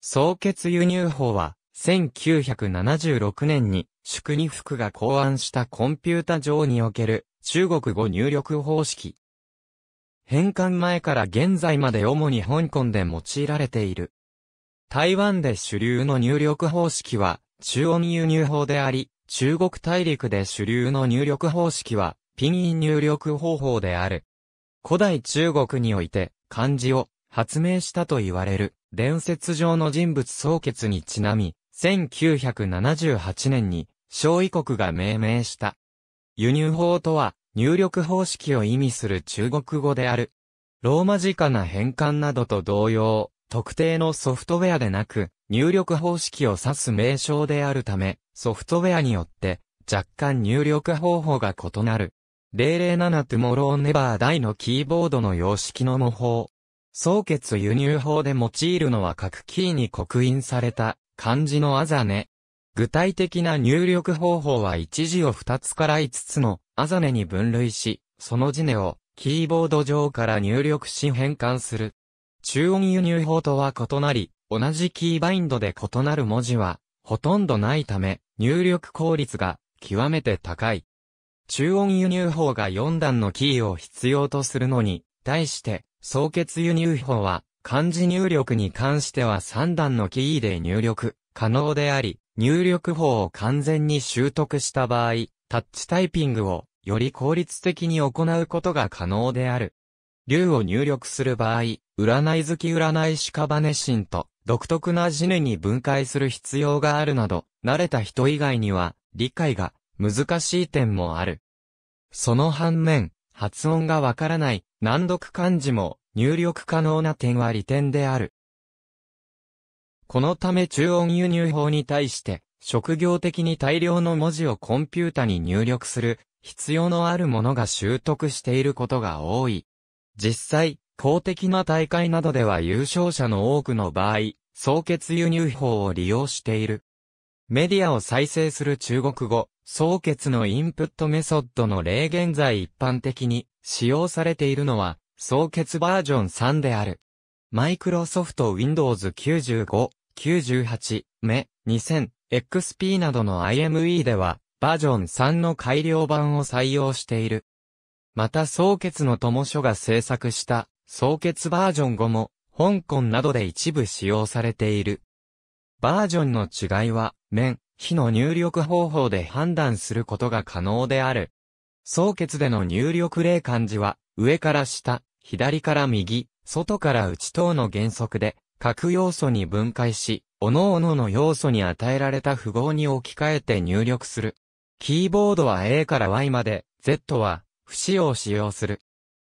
総決輸入法は、1976年に、祝二福が考案したコンピュータ上における中国語入力方式。返還前から現在まで主に香港で用いられている。台湾で主流の入力方式は中音輸入法であり、中国大陸で主流の入力方式はピンイン入力方法である。古代中国において漢字を発明したと言われる。伝説上の人物総決にちなみ、1978年に、小異国が命名した。輸入法とは、入力方式を意味する中国語である。ローマ字化な変換などと同様、特定のソフトウェアでなく、入力方式を指す名称であるため、ソフトウェアによって、若干入力方法が異なる。007 Tomorrow Never Die のキーボードの様式の模倣。総決輸入法で用いるのは各キーに刻印された漢字のあざね。具体的な入力方法は1字を2つから5つのあざねに分類し、その字根をキーボード上から入力し変換する。中音輸入法とは異なり、同じキーバインドで異なる文字はほとんどないため、入力効率が極めて高い。中音輸入法が4段のキーを必要とするのに、対して、総決輸入法は、漢字入力に関しては3段のキーで入力可能であり、入力法を完全に習得した場合、タッチタイピングをより効率的に行うことが可能である。竜を入力する場合、占い好き占い師カバネ神と独特なジネに分解する必要があるなど、慣れた人以外には理解が難しい点もある。その反面、発音がわからない難読漢字も入力可能な点は利点である。このため中音輸入法に対して職業的に大量の文字をコンピュータに入力する必要のあるものが習得していることが多い。実際、公的な大会などでは優勝者の多くの場合、総決輸入法を利用している。メディアを再生する中国語、総結のインプットメソッドの例現在一般的に使用されているのは、総結バージョン3である。マイクロソフト Windows 95、98、目、2000、XP などの IME では、バージョン3の改良版を採用している。また、総結の友書が制作した、総結バージョン5も、香港などで一部使用されている。バージョンの違いは、面、非の入力方法で判断することが可能である。総決での入力例漢字は、上から下、左から右、外から内等の原則で、各要素に分解し、各々の要素に与えられた符号に置き換えて入力する。キーボードは A から Y まで、Z は、不使用使用する。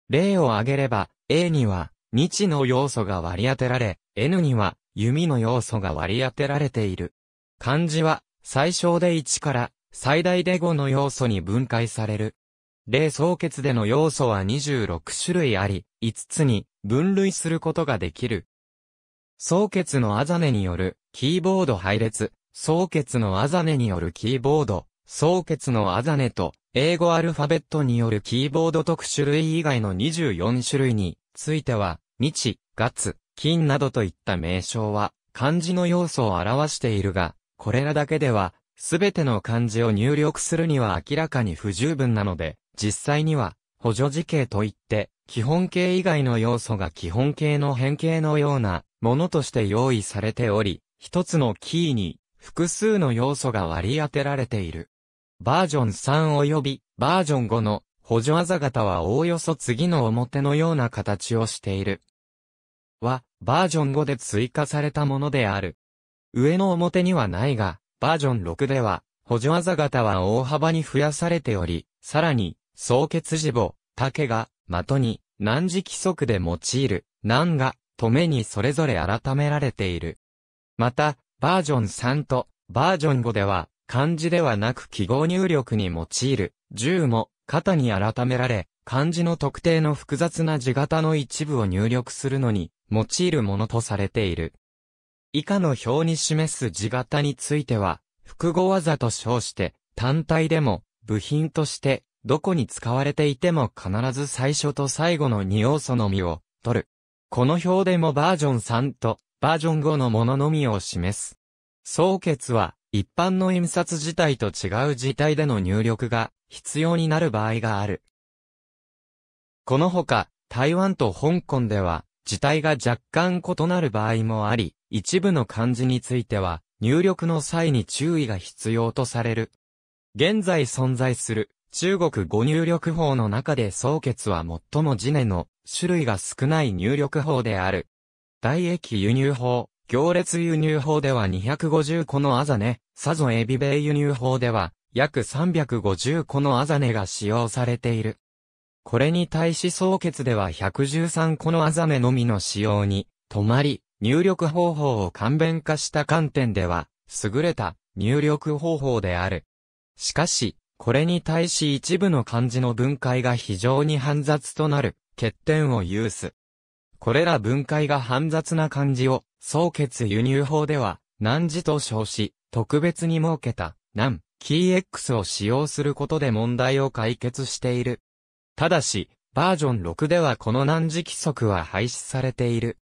例を挙げれば、A には、日の要素が割り当てられ、N には、弓の要素が割り当てられている。漢字は、最小で1から最大で5の要素に分解される。例総決での要素は26種類あり、5つに分類することができる。総決のアザネによるキーボード配列、総決のアザネによるキーボード、総決のアザネと英語アルファベットによるキーボード特種類以外の24種類については、日、月、金などといった名称は漢字の要素を表しているが、これらだけでは、すべての漢字を入力するには明らかに不十分なので、実際には、補助字形といって、基本形以外の要素が基本形の変形のようなものとして用意されており、一つのキーに複数の要素が割り当てられている。バージョン3及びバージョン5の補助技型はおおよそ次の表のような形をしている。は、バージョン5で追加されたものである。上の表にはないが、バージョン6では、補助技型は大幅に増やされており、さらに、総結時母、竹が、的に、難時規則で用いる、難が、止めにそれぞれ改められている。また、バージョン3と、バージョン5では、漢字ではなく記号入力に用いる、銃も、型に改められ、漢字の特定の複雑な字型の一部を入力するのに、用いるものとされている。以下の表に示す字型については、複合技と称して、単体でも、部品として、どこに使われていても必ず最初と最後の2要素のみを取る。この表でもバージョン3とバージョン5のもののみを示す。総決は一般の印刷自体と違う字体での入力が必要になる場合がある。このほか台湾と香港では字体が若干異なる場合もあり、一部の漢字については、入力の際に注意が必要とされる。現在存在する中国語入力法の中で総決は最も字根の種類が少ない入力法である。大液輸入法、行列輸入法では250個のアザネ、サゾエビ米輸入法では約350個のアザネが使用されている。これに対し総決では113個のアザネのみの使用に止まり、入力方法を簡便化した観点では、優れた入力方法である。しかし、これに対し一部の漢字の分解が非常に煩雑となる欠点を有す。これら分解が煩雑な漢字を、総決輸入法では、難字と称し、特別に設けた、難、キー X を使用することで問題を解決している。ただし、バージョン6ではこの難字規則は廃止されている。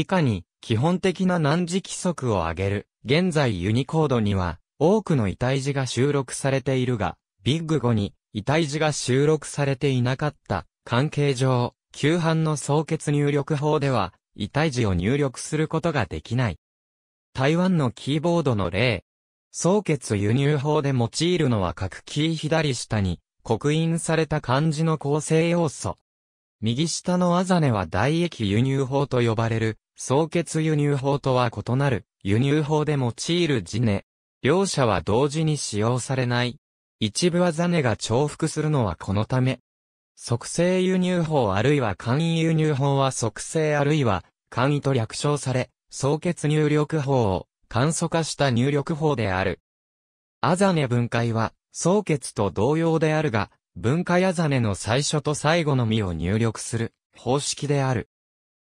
以下に、基本的な難字規則を挙げる。現在ユニコードには、多くの遺体字が収録されているが、ビッグ5に、遺体字が収録されていなかった。関係上、旧版の総決入力法では、遺体字を入力することができない。台湾のキーボードの例。総決輸入法で用いるのは各キー左下に、刻印された漢字の構成要素。右下のアザネは代液輸入法と呼ばれる、総決輸入法とは異なる輸入法で用いるジネ。両者は同時に使用されない。一部はザネが重複するのはこのため。促成輸入法あるいは簡易輸入法は促成あるいは簡易と略称され、総決入力法を簡素化した入力法である。アザネ分解は、総決と同様であるが、分解アザネの最初と最後のみを入力する方式である。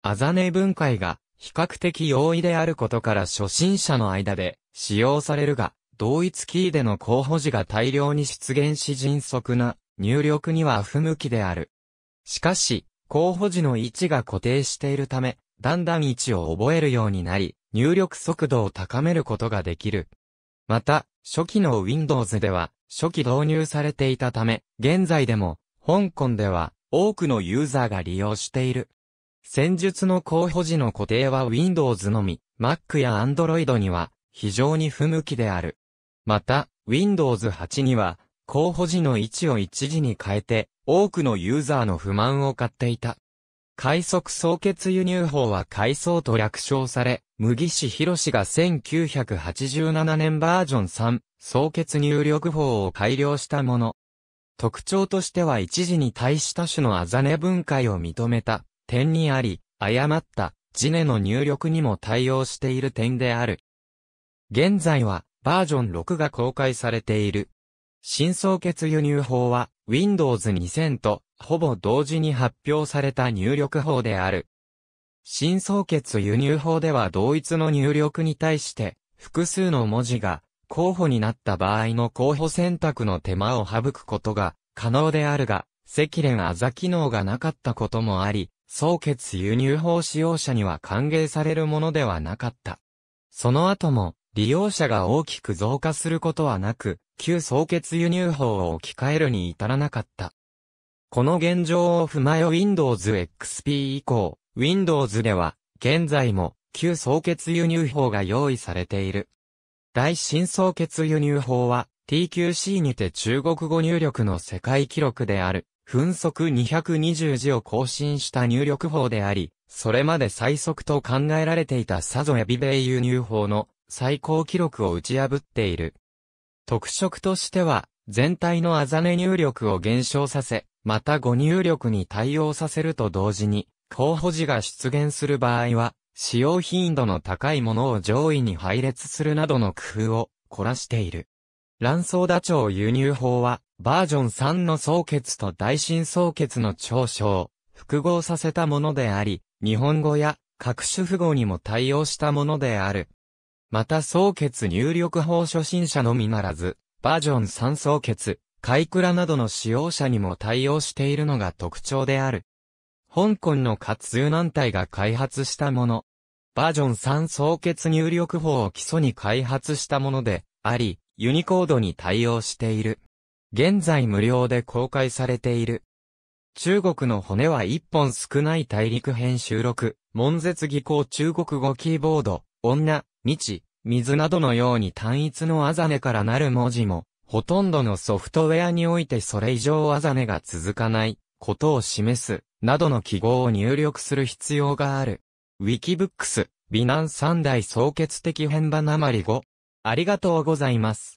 アザネ分解が比較的容易であることから初心者の間で使用されるが、同一キーでの候補字が大量に出現し迅速な入力には不向きである。しかし、候補字の位置が固定しているため、だんだん位置を覚えるようになり、入力速度を高めることができる。また、初期の Windows では、初期導入されていたため、現在でも、香港では、多くのユーザーが利用している。戦術の候補時の固定は Windows のみ、Mac や Android には非常に不向きである。また、Windows 8には、候補時の位置を一時に変えて、多くのユーザーの不満を買っていた。快速総決輸入法は改装と略称され、麦氏博士が1987年バージョン3、総決入力法を改良したもの。特徴としては一時に対した種のあざね分解を認めた。点にあり、誤ったジネの入力にも対応している点である。現在はバージョン6が公開されている。新総決輸入法は Windows 2000とほぼ同時に発表された入力法である。新総決輸入法では同一の入力に対して複数の文字が候補になった場合の候補選択の手間を省くことが可能であるが、赤連あざ機能がなかったこともあり、総決輸入法使用者には歓迎されるものではなかった。その後も、利用者が大きく増加することはなく、旧総決輸入法を置き換えるに至らなかった。この現状を踏まえ Windows XP 以降、Windows では、現在も、旧総決輸入法が用意されている。大新総決輸入法は、TQC にて中国語入力の世界記録である、分速220字を更新した入力法であり、それまで最速と考えられていたサゾエビベイ輸入法の最高記録を打ち破っている。特色としては、全体のあざね入力を減少させ、また誤入力に対応させると同時に、候補字が出現する場合は、使用頻度の高いものを上位に配列するなどの工夫を凝らしている。卵巣ダチョウ輸入法は、バージョン3の総決と大新総決の長所を複合させたものであり、日本語や各種符号にも対応したものである。また総決入力法初心者のみならず、バージョン3総決、カイクラなどの使用者にも対応しているのが特徴である。香港の活用団体が開発したもの。バージョン3総決入力法を基礎に開発したものであり、ユニコードに対応している。現在無料で公開されている。中国の骨は一本少ない大陸編収録、悶絶技巧中国語キーボード、女、知、水などのように単一のあざねからなる文字も、ほとんどのソフトウェアにおいてそれ以上あざねが続かないことを示す、などの記号を入力する必要がある。Wikibooks、美男三大総決的変版なまり語、ありがとうございます。